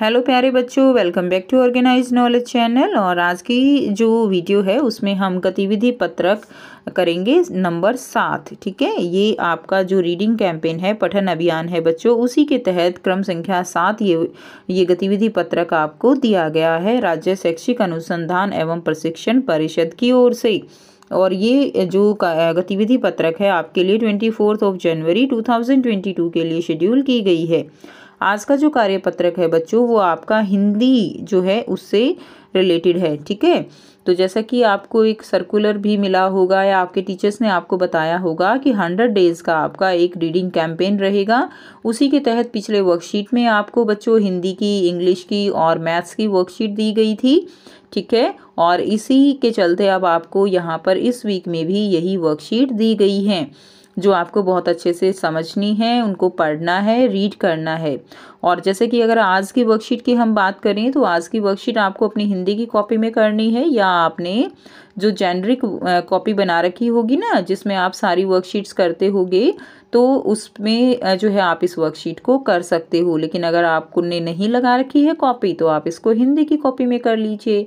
hello प्यारे बच्चों welcome back to organise knowledge channel और आज की जो वीडियो है उसमें हम गतिविधि पत्रक करेंगे नंबर सात ठीक है ये आपका जो रीडिंग कैंपेन है पठन अभियान है बच्चों उसी के तहत क्रम संख्या सात ये ये गतिविधि पत्रक आपको दिया गया है राज्य शैक्षिक अनुसंधान एवं प्रशिक्षण परिषद की ओर से और ये जो गतिविधि पत्रक है आपके लिए twenty fourth of January two के लिए शेड्यूल की गई है आज का जो कार्यपत्रक है बच्चों वो आपका हिंदी जो है उससे रिलेटेड है ठीक है तो जैसा कि आपको एक सर्कुलर भी मिला होगा या आपके टीचर्स ने आपको बताया होगा कि हंड्रेड डेज़ का आपका एक रीडिंग कैंपेन रहेगा उसी के तहत पिछले वर्कशीट में आपको बच्चों हिंदी की इंग्लिश की और मैथ्स की वर्कशीट दी गई थी ठीक है और इसी के चलते अब आपको यहाँ पर इस वीक में भी यही वर्कशीट दी गई है जो आपको बहुत अच्छे से समझनी है उनको पढ़ना है रीड करना है और जैसे कि अगर आज की वर्कशीट की हम बात करें तो आज की वर्कशीट आपको अपनी हिंदी की कॉपी में करनी है या आपने जो जेनरिक कॉपी बना रखी होगी ना जिसमें आप सारी वर्कशीट्स करते होगे तो उसमें जो है आप इस वर्कशीट को कर सकते हो लेकिन अगर आपको ने नहीं लगा रखी है कॉपी तो आप इसको हिंदी की कॉपी में कर लीजिए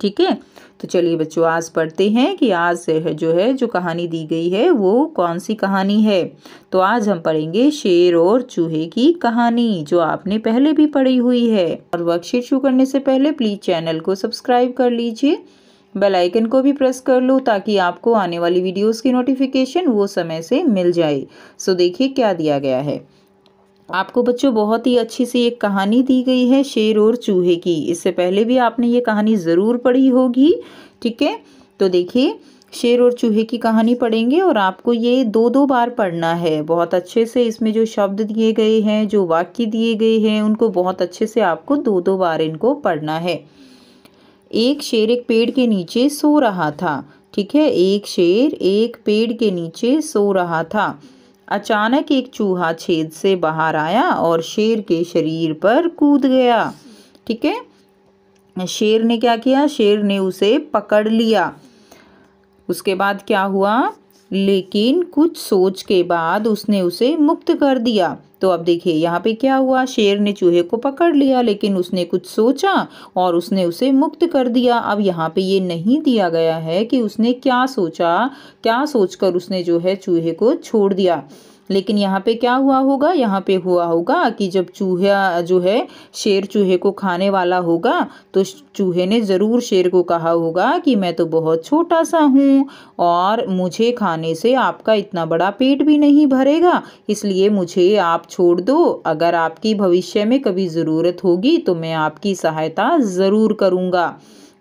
ठीक है तो चलिए बच्चों आज पढ़ते हैं कि आज से जो है जो कहानी दी गई है वो कौन सी कहानी है तो आज हम पढ़ेंगे शेर और चूहे की कहानी जो आपने पहले भी पढ़ी हुई है और वर्कशीट शुरू करने से पहले प्लीज़ चैनल को सब्सक्राइब कर लीजिए बेल आइकन को भी प्रेस कर लो ताकि आपको आने वाली वीडियोस की नोटिफिकेशन वो समय से मिल जाए सो देखिए क्या दिया गया है आपको बच्चों बहुत ही अच्छी सी एक कहानी दी गई है शेर और चूहे की इससे पहले भी आपने ये कहानी ज़रूर पढ़ी होगी ठीक है तो देखिए शेर और चूहे की कहानी पढ़ेंगे और आपको ये दो दो बार पढ़ना है बहुत अच्छे से इसमें जो शब्द दिए गए हैं जो वाक्य दिए गए हैं उनको बहुत अच्छे से आपको दो दो बार इनको पढ़ना है एक शेर एक पेड़ के नीचे सो रहा था ठीक है एक शेर एक पेड़ के नीचे सो रहा था अचानक एक चूहा छेद से बाहर आया और शेर के शरीर पर कूद गया ठीक है शेर ने क्या किया शेर ने उसे पकड़ लिया उसके बाद क्या हुआ लेकिन कुछ सोच के बाद उसने उसे मुक्त कर दिया तो अब देखिए यहाँ पे क्या हुआ शेर ने चूहे को पकड़ लिया लेकिन उसने कुछ सोचा और उसने उसे मुक्त कर दिया अब यहाँ पे ये नहीं दिया गया है कि उसने क्या सोचा क्या सोचकर उसने जो है चूहे को छोड़ दिया लेकिन यहाँ पे क्या हुआ होगा यहाँ पे हुआ होगा कि जब चूहा जो है शेर चूहे को खाने वाला होगा तो चूहे ने ज़रूर शेर को कहा होगा कि मैं तो बहुत छोटा सा हूँ और मुझे खाने से आपका इतना बड़ा पेट भी नहीं भरेगा इसलिए मुझे आप छोड़ दो अगर आपकी भविष्य में कभी ज़रूरत होगी तो मैं आपकी सहायता ज़रूर करूँगा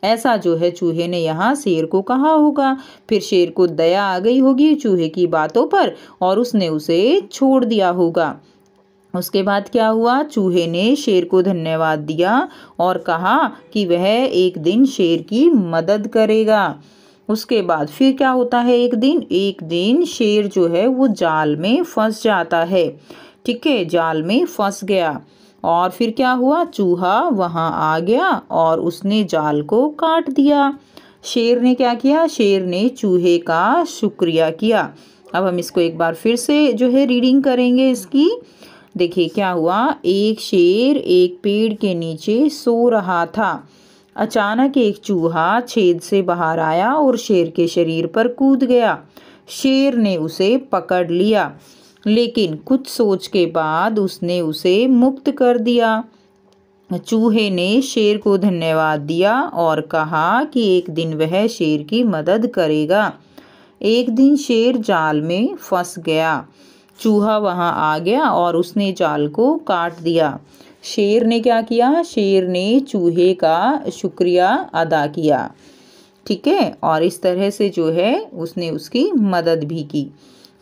ऐसा जो है चूहे ने यहाँ शेर को कहा होगा फिर शेर को दया आ गई होगी चूहे की बातों पर और उसने उसे छोड़ दिया होगा उसके बाद क्या हुआ चूहे ने शेर को धन्यवाद दिया और कहा कि वह एक दिन शेर की मदद करेगा उसके बाद फिर क्या होता है एक दिन एक दिन शेर जो है वो जाल में फंस जाता है ठीक है जाल में फंस गया और फिर क्या हुआ चूहा वहाँ आ गया और उसने जाल को काट दिया शेर ने क्या किया शेर ने चूहे का शुक्रिया किया अब हम इसको एक बार फिर से जो है रीडिंग करेंगे इसकी देखिए क्या हुआ एक शेर एक पेड़ के नीचे सो रहा था अचानक एक चूहा छेद से बाहर आया और शेर के शरीर पर कूद गया शेर ने उसे पकड़ लिया लेकिन कुछ सोच के बाद उसने उसे मुक्त कर दिया चूहे ने शेर को धन्यवाद दिया और कहा कि एक दिन वह शेर की मदद करेगा एक दिन शेर जाल में फंस गया चूहा वहां आ गया और उसने जाल को काट दिया शेर ने क्या किया शेर ने चूहे का शुक्रिया अदा किया ठीक है और इस तरह से जो है उसने उसकी मदद भी की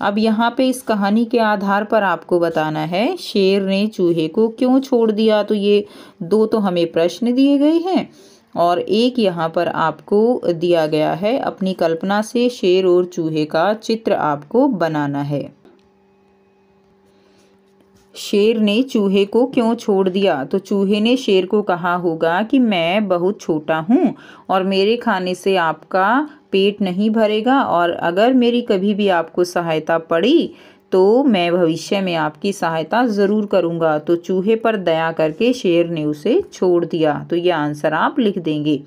अब यहाँ पे इस कहानी के आधार पर आपको बताना है शेर ने चूहे को क्यों छोड़ दिया तो ये दो तो हमें प्रश्न दिए गए हैं और एक यहाँ पर आपको दिया गया है अपनी कल्पना से शेर और चूहे का चित्र आपको बनाना है शेर ने चूहे को क्यों छोड़ दिया तो चूहे ने शेर को कहा होगा कि मैं बहुत छोटा हूँ और मेरे खाने से आपका पेट नहीं भरेगा और अगर मेरी कभी भी आपको सहायता पड़ी तो मैं भविष्य में आपकी सहायता ज़रूर करूँगा तो चूहे पर दया करके शेर ने उसे छोड़ दिया तो ये आंसर आप लिख देंगे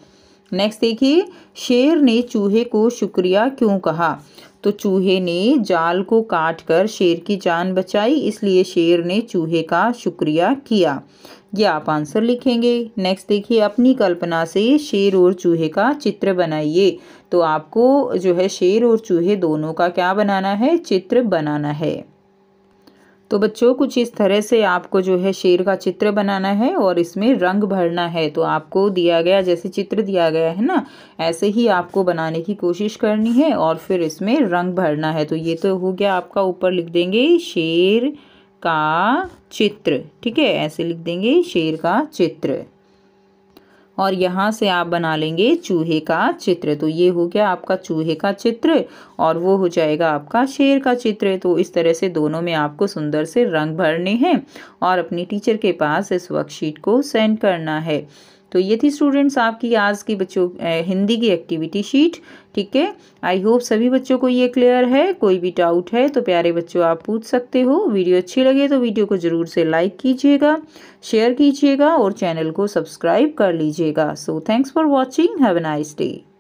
नेक्स्ट देखिए शेर ने चूहे को शुक्रिया क्यों कहा तो चूहे ने जाल को काट कर शेर की जान बचाई इसलिए शेर ने चूहे का शुक्रिया किया ये आप आंसर लिखेंगे नेक्स्ट देखिए अपनी कल्पना से शेर और चूहे का चित्र बनाइए तो आपको जो है शेर और चूहे दोनों का क्या बनाना है चित्र बनाना है तो बच्चों कुछ इस तरह से आपको जो है शेर का चित्र बनाना है और इसमें रंग भरना है तो आपको दिया गया जैसे चित्र दिया गया है ना ऐसे ही आपको बनाने की कोशिश करनी है और फिर इसमें रंग भरना है तो ये तो हो गया आपका ऊपर लिख देंगे शेर का चित्र ठीक है ऐसे लिख देंगे शेर का चित्र और यहाँ से आप बना लेंगे चूहे का चित्र तो ये हो गया आपका चूहे का चित्र और वो हो जाएगा आपका शेर का चित्र तो इस तरह से दोनों में आपको सुंदर से रंग भरने हैं और अपनी टीचर के पास इस वर्कशीट को सेंड करना है तो ये थी स्टूडेंट्स आपकी आज की बच्चों हिंदी की एक्टिविटी शीट ठीक है आई होप सभी बच्चों को ये क्लियर है कोई भी डाउट है तो प्यारे बच्चों आप पूछ सकते हो वीडियो अच्छी लगे तो वीडियो को ज़रूर से लाइक कीजिएगा शेयर कीजिएगा और चैनल को सब्सक्राइब कर लीजिएगा so thanks for watching have a nice day